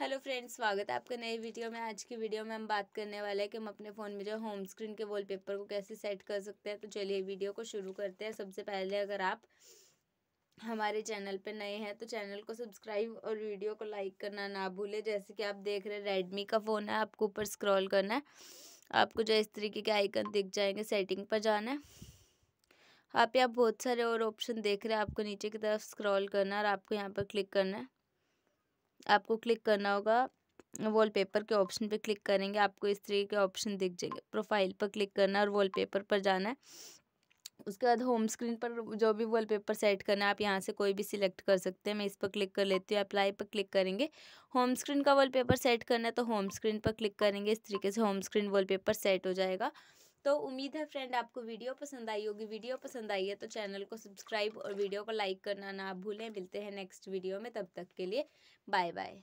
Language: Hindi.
हेलो फ्रेंड्स स्वागत है आपका नई वीडियो में आज की वीडियो में हम बात करने वाले हैं कि हम अपने फ़ोन में जो होम स्क्रीन के वॉलपेपर को कैसे सेट कर सकते हैं तो चलिए वीडियो को शुरू करते हैं सबसे पहले अगर आप हमारे चैनल पर नए हैं तो चैनल को सब्सक्राइब और वीडियो को लाइक करना ना भूलें जैसे कि आप देख रहे हैं रेडमी का फ़ोन है आपको ऊपर स्क्रॉल करना है आपको जो इस तरीके के आइकन दिख जाएंगे सेटिंग पर जाना है आप यहाँ बहुत सारे और ऑप्शन देख रहे हैं आपको नीचे की तरफ स्क्रॉल करना है और आपको यहाँ पर क्लिक करना है आपको क्लिक करना होगा वॉलपेपर के ऑप्शन पे क्लिक करेंगे आपको इस तरीके के ऑप्शन दिख जाएंगे प्रोफाइल पर क्लिक करना और वॉलपेपर पर जाना है उसके बाद होम स्क्रीन पर जो भी वॉलपेपर सेट करना है आप यहाँ से कोई भी सिलेक्ट कर सकते हैं मैं इस पर क्लिक कर लेती हूँ अप्लाई पर क्लिक करेंगे होम स्क्रीन का वॉलपेपर सेट करना है तो होम स्क्रीन पर क्लिक करेंगे इस तरीके से होम स्क्रीन वॉलपेपर सेट हो जाएगा तो उम्मीद है फ्रेंड आपको वीडियो पसंद आई होगी वीडियो पसंद आई है तो चैनल को सब्सक्राइब और वीडियो को लाइक करना ना भूलें मिलते हैं नेक्स्ट वीडियो में तब तक के लिए बाय बाय